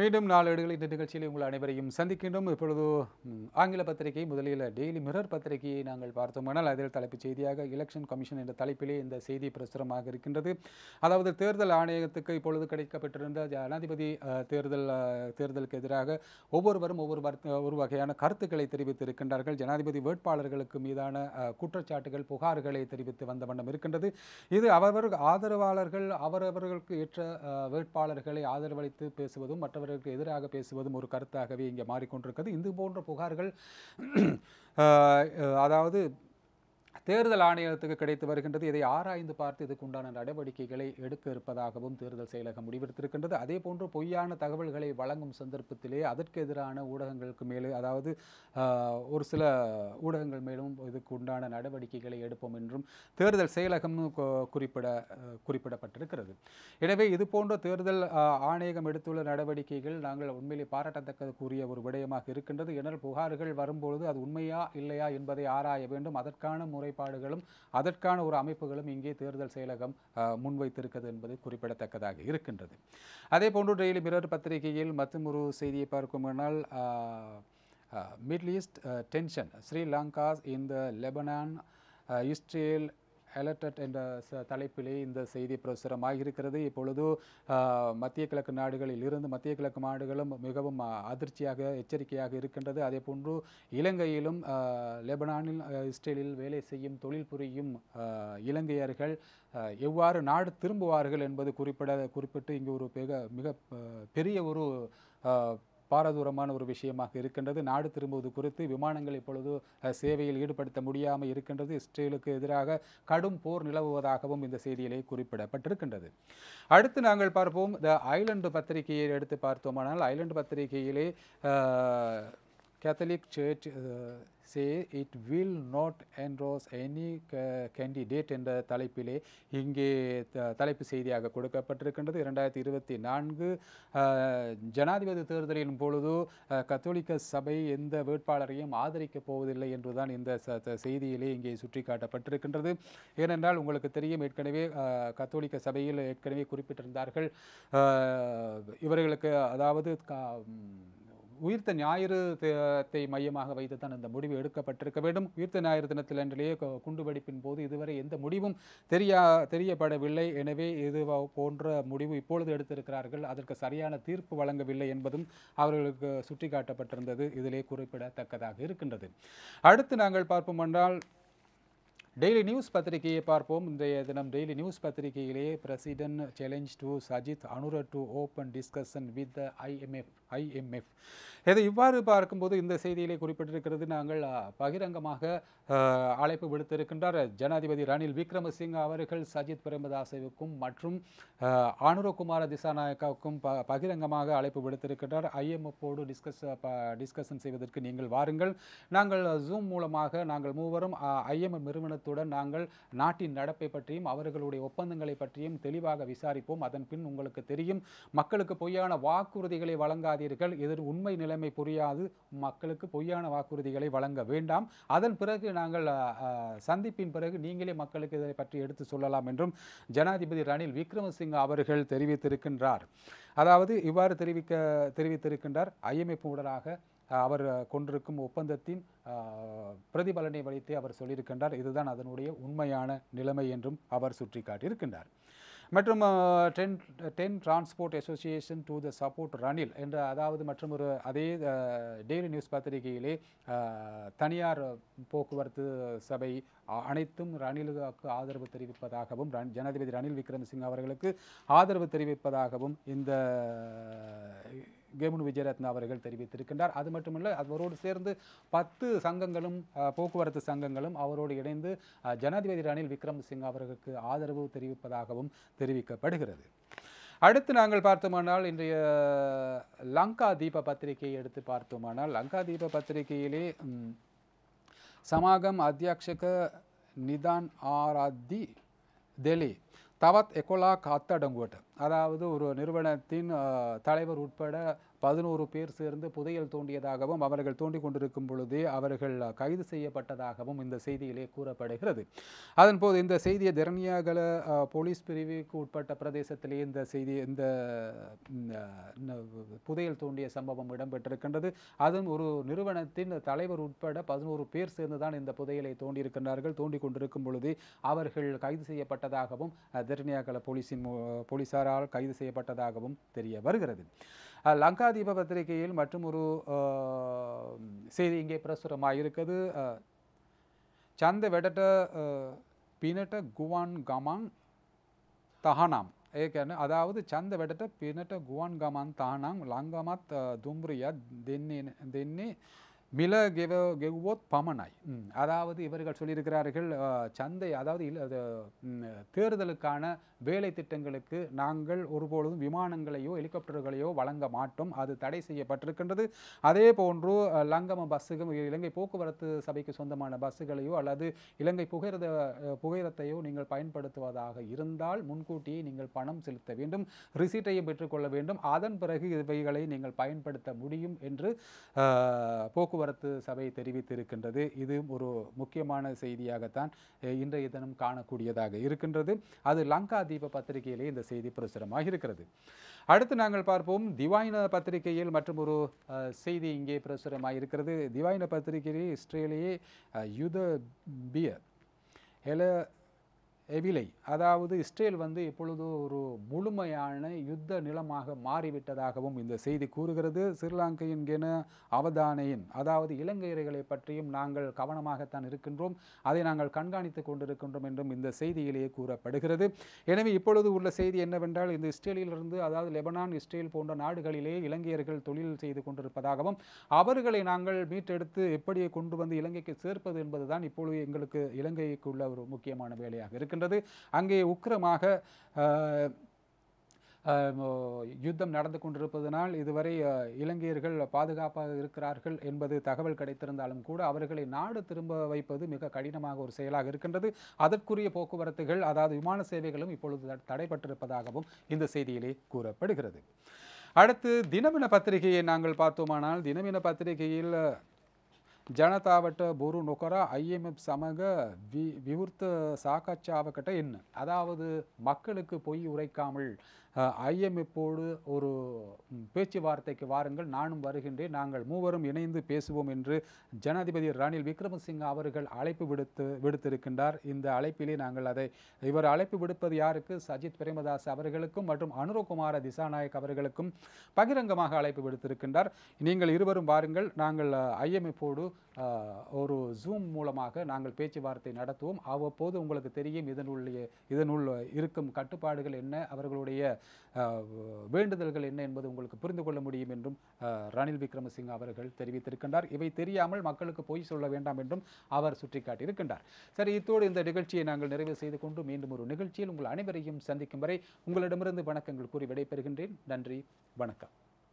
மீண்டும் நாளேடுகள் இந்த நிகழ்ச்சியில் உங்கள் அனைவரையும் சந்திக்கின்றோம் இப்பொழுது ஆங்கில பத்திரிகை முதலில் டெய்லி மிரர் பத்திரிகையை நாங்கள் பார்த்தோமானால் அதில் தலைப்புச் செய்தியாக எலெக்ஷன் கமிஷன் என்ற தலைப்பிலே இந்த செய்தி பிரசுரமாக இருக்கின்றது அதாவது தேர்தல் ஆணையத்துக்கு இப்பொழுது கிடைக்கப்பட்டிருந்த ஜனாதிபதி தேர்தல் தேர்தலுக்கு எதிராக ஒவ்வொருவரும் ஒவ்வொரு ஒரு வகையான கருத்துக்களை தெரிவித்திருக்கின்றார்கள் ஜனாதிபதி வேட்பாளர்களுக்கு மீதான குற்றச்சாட்டுகள் புகார்களை தெரிவித்து வந்த வண்ணம் இருக்கின்றது இது அவரவர் ஆதரவாளர்கள் அவரவர்களுக்கு ஏற்ற வேட்பாளர்களை ஆதரவளித்து பேசுவதும் மற்றவர்கள் அவருக்கு எதிராக பேசுவதும் ஒரு கருத்தாகவே இங்கே மாறிக்கொண்டிருக்கிறது இது போன்ற புகார்கள் அதாவது தேர்தல் ஆணையத்துக்கு கிடைத்து வருகின்றது இதை ஆராய்ந்து பார்த்து இதுக்குண்டான நடவடிக்கைகளை எடுக்க இருப்பதாகவும் தேர்தல் செயலகம் முடிவெடுத்திருக்கின்றது அதே போன்று பொய்யான தகவல்களை வழங்கும் சந்தர்ப்பத்திலே அதற்கு எதிரான ஊடகங்களுக்கு மேலே அதாவது ஒரு சில ஊடகங்கள் மேலும் இதுக்கு உண்டான நடவடிக்கைகளை எடுப்போம் என்றும் தேர்தல் செயலகம்னு குறிப்பிட குறிப்பிடப்பட்டிருக்கிறது எனவே இது போன்ற தேர்தல் ஆணையகம் எடுத்துள்ள நடவடிக்கைகள் நாங்கள் உண்மையிலே பாராட்டத்தக்கூறிய ஒரு விடயமாக இருக்கின்றது என புகார்கள் வரும்பொழுது அது உண்மையா இல்லையா என்பதை ஆராய வேண்டும் அதற்கான முறை குறைபாடுகளும் அதற்கான ஒரு அமைப்புகளும் இங்கே தேர்தல் செயலகம் முன்வைத்திருக்கிறது என்பது குறிப்பிடத்தக்கதாக இருக்கின்றது அதே போன்று டெய்லி மிரர் பத்திரிகையில் மற்றும் ஒரு செய்தியை பார்க்குமானால் மிடில் ஈஸ்ட் டென்ஷன் ஸ்ரீலங்காஸ் இந்த லெபனான் இஸ்ரேல் அலர்டட் என்ற தலைப்பிலே இந்த செய்தி பிரசுரமாக இருக்கிறது இப்பொழுது மத்திய கிழக்கு நாடுகளில் இருந்து மத்திய கிழக்கு நாடுகளும் மிகவும் அதிர்ச்சியாக எச்சரிக்கையாக இருக்கின்றது அதே போன்று இலங்கையிலும் லெபனானில் இஸ்ரேலில் வேலை செய்யும் தொழில் புரியும் இலங்கையர்கள் எவ்வாறு நாடு திரும்புவார்கள் என்பது குறிப்பிட குறிப்பிட்டு இங்கு ஒரு மிக மிக பெரிய ஒரு பாரதூரமான ஒரு விஷயமாக இருக்கின்றது நாடு திரும்புவது குறித்து விமானங்கள் இப்பொழுது சேவையில் ஈடுபடுத்த முடியாமல் இருக்கின்றது இஸ்ரேலுக்கு எதிராக கடும் போர் நிலவுவதாகவும் இந்த செய்தியிலே குறிப்பிடப்பட்டிருக்கின்றது அடுத்து நாங்கள் பார்ப்போம் த ஐலண்டு பத்திரிகையை எடுத்து பார்த்தோமானால் ஐலண்டு பத்திரிகையிலே Catholic Church uh, say it will not endorse any uh, candidate என்ற தலைப்பிலே இங்கே தலைப்பு செய்தியாக கொடுக்கப்பட்டிருக்கின்றது இரண்டாயிரத்தி இருபத்தி நான்கு ஜனாதிபதி தேர்தலின் பொழுது கத்தோலிக்க சபை எந்த வேட்பாளரையும் ஆதரிக்கப் போவதில்லை என்றுதான் இந்த செய்தியிலே இங்கே சுற்றி ஏனென்றால் உங்களுக்கு தெரியும் ஏற்கனவே கத்தோலிக்க சபையில் ஏற்கனவே குறிப்பிட்டிருந்தார்கள் இவர்களுக்கு அதாவது உயிர்த்த ஞாயிறு தை மையமாக வைத்து தான் இந்த முடிவு எடுக்கப்பட்டிருக்க வேண்டும் உயிர்த்த ஞாயிறு தினத்தில் என்றிலேயே குண்டுவெடிப்பின் போது இதுவரை எந்த முடிவும் தெரியா தெரியப்படவில்லை எனவே இது போன்ற முடிவு இப்பொழுது எடுத்திருக்கிறார்கள் அதற்கு சரியான தீர்ப்பு வழங்கவில்லை என்பதும் அவர்களுக்கு சுட்டிக்காட்டப்பட்டிருந்தது இதிலே குறிப்பிடத்தக்கதாக இருக்கின்றது அடுத்து நாங்கள் பார்ப்போம் என்றால் டெய்லி நியூஸ் பத்திரிகையை பார்ப்போம் இன்றைய தினம் டெய்லி நியூஸ் பத்திரிகையிலேயே president challenge to Sajith Anura to open discussion with the IMF IMF இதை இவ்வாறு பார்க்கும்போது இந்த செய்தியிலே குறிப்பிட்டிருக்கிறது நாங்கள் பகிரங்கமாக அழைப்பு விடுத்திருக்கின்றார் ஜனாதிபதி ரணில் விக்ரமசிங் அவர்கள் சஜித் பிரேமதாசவுக்கும் மற்றும் அனுரகுமார திசாநாயக்காவுக்கும் ப பகிரங்கமாக அழைப்பு விடுத்திருக்கின்றார் ஐஎம்எஃப்போடு டிஸ்கஸ் டிஸ்கஷன் செய்வதற்கு நீங்கள் வாருங்கள் நாங்கள் ஜூம் மூலமாக நாங்கள் மூவரும் ஐஎம்எஃப் நிறுவனத்தோடு அத்துடன் நாங்கள் நாட்டின் நடப்பை பற்றியும் அவர்களுடைய ஒப்பந்தங்களை பற்றியும் தெளிவாக விசாரிப்போம் அதன் பின் உங்களுக்கு தெரியும் மக்களுக்கு பொய்யான வாக்குறுதிகளை வழங்காதீர்கள் எதிர் உண்மை நிலைமை புரியாது மக்களுக்கு பொய்யான வாக்குறுதிகளை வழங்க வேண்டாம் அதன் பிறகு நாங்கள் சந்திப்பின் பிறகு நீங்களே மக்களுக்கு இதை பற்றி எடுத்து சொல்லலாம் என்றும் ஜனாதிபதி ரணில் விக்ரமசிங்க அவர்கள் தெரிவித்திருக்கின்றார் அதாவது இவ்வாறு தெரிவிக்க தெரிவித்திருக்கின்றார் ஐஎம்எஃப் உடனாக அவர் கொண்டிருக்கும் ஒப்பந்தத்தின் பிரதிபலனை வைத்தே அவர் சொல்லியிருக்கின்றார் இதுதான் அதனுடைய உண்மையான நிலைமை என்றும் அவர் சுட்டிக்காட்டியிருக்கின்றார் மற்றும் ten ten transport association to the support Ranil என்ற அதாவது மற்றும் ஒரு அதே டெய்லி நியூஸ் பத்திரிகையிலே தனியார் போக்குவரத்து சபை அனைத்தும் ரணிலுக்கு ஆதரவு தெரிவிப்பதாகவும் ஜனாதிபதி ரணில் விக்ரமசிங் அவர்களுக்கு ஆதரவு தெரிவிப்பதாகவும் இந்த கேமுன் விஜயரத்ன அவர்கள் தெரிவித்திருக்கின்றார் அது மட்டுமல்ல அவரோடு சேர்ந்து பத்து சங்கங்களும் போக்குவரத்து சங்கங்களும் அவரோடு இணைந்து ஜனாதிபதி ரணில் விக்ரமசிங் அவர்களுக்கு ஆதரவு தெரிவிப்பதாகவும் தெரிவிக்கப்படுகிறது அடுத்து நாங்கள் பார்த்தோமானால் இன்றைய லங்கா தீப பத்திரிகையை எடுத்து பார்த்தோமானால் லங்கா தீப பத்திரிகையிலே சமாகம் அத்தியாட்சக நிதான் ஆராத்தி தெலி தவத் එකොලා කත් அதாவது ஒரு நிறுவனத்தின் தலைவர் உட்பட பதினோரு பேர் சேர்ந்து புதையல் தோண்டியதாகவும் அவர்கள் தோண்டி கொண்டிருக்கும் பொழுது அவர்கள் கைது செய்யப்பட்டதாகவும் இந்த செய்தியிலே கூறப்படுகிறது அதன்போது இந்த செய்தியை திறனியாகல போலீஸ் பிரிவுக்கு உட்பட்ட பிரதேசத்திலே இந்த செய்தி இந்த புதையல் தோண்டிய சம்பவம் இடம்பெற்றிருக்கின்றது அதன் ஒரு நிறுவனத்தின் தலைவர் உட்பட பதினோரு பேர் சேர்ந்து தான் இந்த புதையலை தோண்டியிருக்கின்றார்கள் தோண்டி கொண்டிருக்கும் பொழுது அவர்கள் கைது செய்யப்பட்டதாகவும் திறனியாகல போலீஸின் போலீஸாரால் கைது செய்யப்பட்டதாகவும் தெரிய வருகிறது லங்கா தீப பத்திரிகையில் மற்றும் ஒரு செய்தி இங்கே பிரசுரமாக இருக்குது சந்த வெடட்ட பினட்ட குவான் கமாங் தஹானாம் ஏகன அதாவது சந்த வெடட்ட பினட்ட குவான் கமாங் தஹானாம் லங்காமாத் தும்புரியா தென்னி தென்னி மில கெவ கெவ்வோத் பமனாய் அதாவது இவர்கள் சொல்லியிருக்கிறார்கள் சந்தை அதாவது தேர்தலுக்கான வேலை திட்டங்களுக்கு நாங்கள் ஒருபொழுதும் விமானங்களையோ ஹெலிகாப்டர்களையோ வழங்க மாட்டோம் அது தடை செய்யப்பட்டிருக்கின்றது அதே போன்று லங்கம பஸ்ஸுகள் இலங்கை போக்குவரத்து சபைக்கு சொந்தமான பஸ்ஸுகளையோ அல்லது இலங்கை புகையிரத புகையிரத்தையோ நீங்கள் பயன்படுத்துவதாக இருந்தால் முன்கூட்டியே நீங்கள் பணம் செலுத்த வேண்டும் ரிசீட்டையும் பெற்றுக்கொள்ள வேண்டும் அதன் பிறகு இவைகளை நீங்கள் பயன்படுத்த முடியும் என்று போக்குவரத்து போக்குவரத்து சபை தெரிவித்திருக்கின்றது இது ஒரு முக்கியமான செய்தியாகத்தான் இன்றைய தினம் காணக்கூடியதாக இருக்கின்றது அது லங்கா தீப பத்திரிகையிலே இந்த செய்தி பிரசுரமாக இருக்கிறது அடுத்து நாங்கள் பார்ப்போம் திவாயின பத்திரிகையில் மற்றும் ஒரு செய்தி இங்கே பிரசுரமாக இருக்கிறது திவாயின பத்திரிகையிலே இஸ்ரேலியே யுத பியர் ஹெல விலை அதாவது இஸ்ரேல் வந்து இப்பொழுது ஒரு முழுமையான யுத்த நிலமாக மாறிவிட்டதாகவும் இந்த செய்தி கூறுகிறது கென அவதானையின் அதாவது இலங்கையர்களை பற்றியும் நாங்கள் கவனமாகத்தான் இருக்கின்றோம் அதை நாங்கள் கண்காணித்துக் கொண்டிருக்கின்றோம் என்றும் இந்த செய்தியிலேயே கூறப்படுகிறது எனவே இப்பொழுது உள்ள செய்தி என்னவென்றால் இந்த இஸ்ரேலிலிருந்து அதாவது லெபனான் இஸ்ரேல் போன்ற நாடுகளிலே இலங்கையர்கள் தொழில் செய்து கொண்டிருப்பதாகவும் அவர்களை நாங்கள் மீட்டெடுத்து எப்படி கொண்டு வந்து இலங்கைக்கு சேர்ப்பது என்பதுதான் இப்பொழுது எங்களுக்கு இலங்கைக்கு உள்ள ஒரு முக்கியமான வேலையாக இருக்கின்றது இருக்கின்றது அங்கே உக்கிரமாக யுத்தம் நடந்து கொண்டிருப்பதனால் இதுவரை இலங்கையர்கள் பாதுகாப்பாக இருக்கிறார்கள் என்பது தகவல் கிடைத்திருந்தாலும் கூட அவர்களை நாடு திரும்ப வைப்பது மிக கடினமாக ஒரு செயலாக இருக்கின்றது அதற்குரிய போக்குவரத்துகள் அதாவது விமான சேவைகளும் இப்பொழுது தடைபட்டிருப்பதாகவும் இந்த செய்தியிலே கூறப்படுகிறது அடுத்து தினமின பத்திரிகையை நாங்கள் பார்த்தோமானால் தினமின பத்திரிகையில் ஜனதாவட்ட புரு நுகரா ஐஎம்எப் சமக வி விவுர்த்த சாக்காச்சாவக்கிட்ட என்ன அதாவது மக்களுக்கு பொய் உரைக்காமல் ஐஎம்எப்போடு ஒரு பேச்சுவார்த்தைக்கு வாருங்கள் நானும் வருகின்றேன் நாங்கள் மூவரும் இணைந்து பேசுவோம் என்று ஜனாதிபதி ரணில் விக்ரமசிங்க அவர்கள் அழைப்பு விடுத்து விடுத்திருக்கின்றார் இந்த அழைப்பிலே நாங்கள் அதை இவர் அழைப்பு விடுப்பது யாருக்கு சஜித் பிரேமதாஸ் அவர்களுக்கும் மற்றும் அனுரகுமார திசாநாயக் அவர்களுக்கும் பகிரங்கமாக அழைப்பு விடுத்திருக்கின்றார் நீங்கள் இருவரும் வாருங்கள் நாங்கள் ஐஎம்எஃபோடு ஒரு ஜூம் மூலமாக நாங்கள் பேச்சுவார்த்தை நடத்துவோம் அவ்வப்போது உங்களுக்கு தெரியும் இதனுள்ளே இதனுள் இருக்கும் கட்டுப்பாடுகள் என்ன அவர்களுடைய வேண்டுதல்கள் என்ன என்பது உங்களுக்கு புரிந்து கொள்ள முடியும் என்றும் ரணில் விக்ரமசிங் அவர்கள் தெரிவித்திருக்கின்றார் இவை தெரியாமல் மக்களுக்கு பொய் சொல்ல வேண்டாம் என்றும் அவர் சுட்டிக்காட்டியிருக்கின்றார் சரி இத்தோடு இந்த நிகழ்ச்சியை நாங்கள் நிறைவு செய்து கொண்டு மீண்டும் ஒரு நிகழ்ச்சியில் உங்கள் அனைவரையும் சந்திக்கும் வரை உங்களிடமிருந்து வணக்கங்கள் கூறி விடைபெறுகின்றேன் நன்றி வணக்கம்